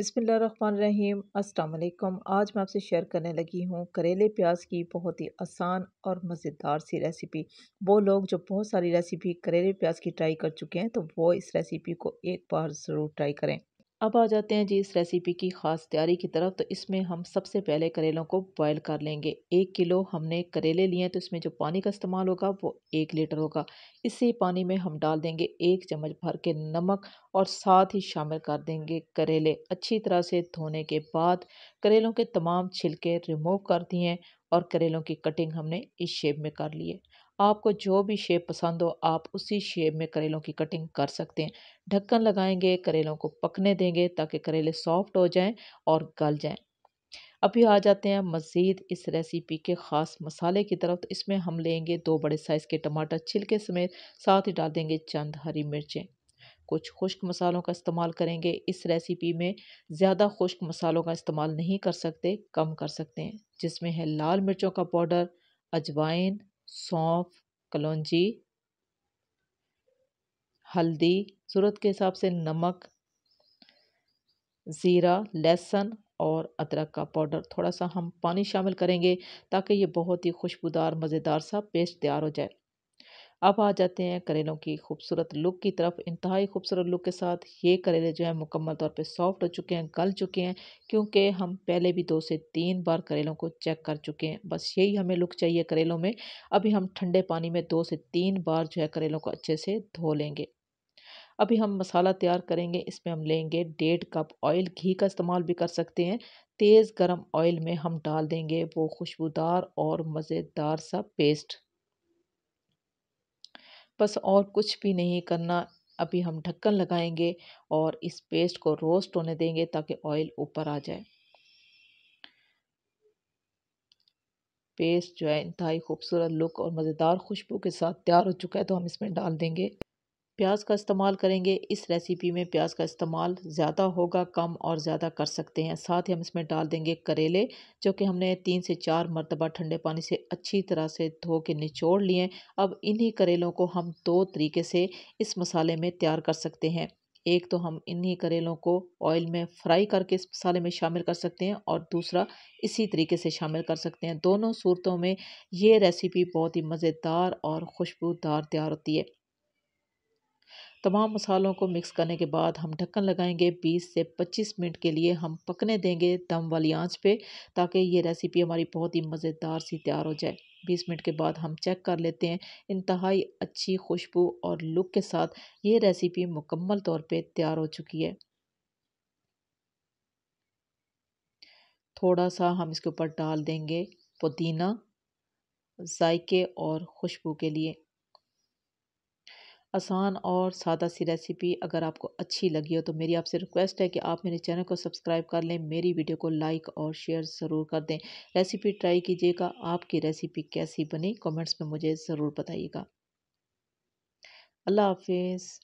अस्सलाम अल्लाम आज मैं आपसे शेयर करने लगी हूँ करेले प्याज की बहुत ही आसान और मज़ेदार सी रेसिपी वो लोग जो बहुत सारी रेसिपी करेले प्याज की ट्राई कर चुके हैं तो वो इस रेसिपी को एक बार ज़रूर ट्राई करें अब आ जाते हैं जी इस रेसिपी की ख़ास तैयारी की तरफ तो इसमें हम सबसे पहले करेलों को बॉयल कर लेंगे एक किलो हमने करेले लिए हैं तो इसमें जो पानी का इस्तेमाल होगा वो एक लीटर होगा इसी पानी में हम डाल देंगे एक चम्मच भर के नमक और साथ ही शामिल कर देंगे करेले अच्छी तरह से धोने के बाद करेलों के तमाम छिलके रिमूव कर दिए और करेलों की कटिंग हमने इस शेप में कर लिए आपको जो भी शेप पसंद हो आप उसी शेप में करेलों की कटिंग कर सकते हैं ढक्कन लगाएंगे करेलों को पकने देंगे ताकि करेले सॉफ्ट हो जाएं और गल जाएं अभी आ जाते हैं मज़ीद इस रेसिपी के ख़ास मसाले की तरफ तो इसमें हम लेंगे दो बड़े साइज़ के टमाटर छिलके समेत साथ ही डाल देंगे चंद हरी मिर्चें कुछ खुश्क मसालों का इस्तेमाल करेंगे इस रेसिपी में ज़्यादा खुश्क मसालों का इस्तेमाल नहीं कर सकते कम कर सकते हैं जिसमें है लाल मिर्चों का पाउडर अजवाइन सौंफ कलौजी हल्दी ज़रूरत के हिसाब से नमक ज़ीरा लहसुन और अदरक का पाउडर थोड़ा सा हम पानी शामिल करेंगे ताकि ये बहुत ही खुशबूदार मज़ेदार सा पेस्ट तैयार हो जाए अब आ जाते हैं करेलों की खूबसूरत लुक की तरफ इंतहाई खूबसूरत लुक के साथ ये करेले जो है मुकम्मल तौर पे सॉफ्ट हो चुके हैं गल चुके हैं क्योंकि हम पहले भी दो से तीन बार करेलों को चेक कर चुके हैं बस यही हमें लुक चाहिए करेलों में अभी हम ठंडे पानी में दो से तीन बार जो है करेलों को अच्छे से धो लेंगे अभी हम मसाला तैयार करेंगे इसमें हम लेंगे डेढ़ कप ऑयल घी का इस्तेमाल भी कर सकते हैं तेज़ गरम ऑयल में हम डाल देंगे वो खुशबूदार और मज़ेदार सा पेस्ट बस और कुछ भी नहीं करना अभी हम ढक्कन लगाएंगे और इस पेस्ट को रोस्ट होने देंगे ताकि ऑयल ऊपर आ जाए पेस्ट जो है इंतहाई खूबसूरत लुक और मज़ेदार खुशबू के साथ तैयार हो चुका है तो हम इसमें डाल देंगे प्याज का इस्तेमाल करेंगे इस रेसिपी में प्याज का इस्तेमाल ज़्यादा होगा कम और ज़्यादा कर सकते हैं साथ ही हम इसमें डाल देंगे करेले जो कि हमने तीन से चार मरतबा ठंडे पानी से अच्छी तरह से धो के निचोड़ लिए अब इन्हीं करेलों को हम दो तरीके से इस मसाले में तैयार कर सकते हैं एक तो हम इन्हीं करेलों को ऑयल में फ्राई करके इस मसाले में शामिल कर सकते हैं और दूसरा इसी तरीके से शामिल कर सकते हैं दोनों सूरतों में ये रेसिपी बहुत ही मज़ेदार और खुशबूदार तैयार होती है तमाम मसालों को मिक्स करने के बाद हम ढक्कन लगाएंगे 20 से 25 मिनट के लिए हम पकने देंगे दम वाली आंच पे ताकि ये रेसिपी हमारी बहुत ही मज़ेदार सी तैयार हो जाए 20 मिनट के बाद हम चेक कर लेते हैं इंतहाई अच्छी खुशबू और लुक के साथ ये रेसिपी मुकम्मल तौर पे तैयार हो चुकी है थोड़ा सा हम इसके ऊपर डाल देंगे पुदीना जायके और खुशबू के लिए आसान और सादा सी रेसिपी अगर आपको अच्छी लगी हो तो मेरी आपसे रिक्वेस्ट है कि आप मेरे चैनल को सब्सक्राइब कर लें मेरी वीडियो को लाइक और शेयर ज़रूर कर दें रेसिपी ट्राई कीजिएगा आपकी रेसिपी कैसी बनी कमेंट्स में मुझे ज़रूर बताइएगा अल्लाह हाफिज़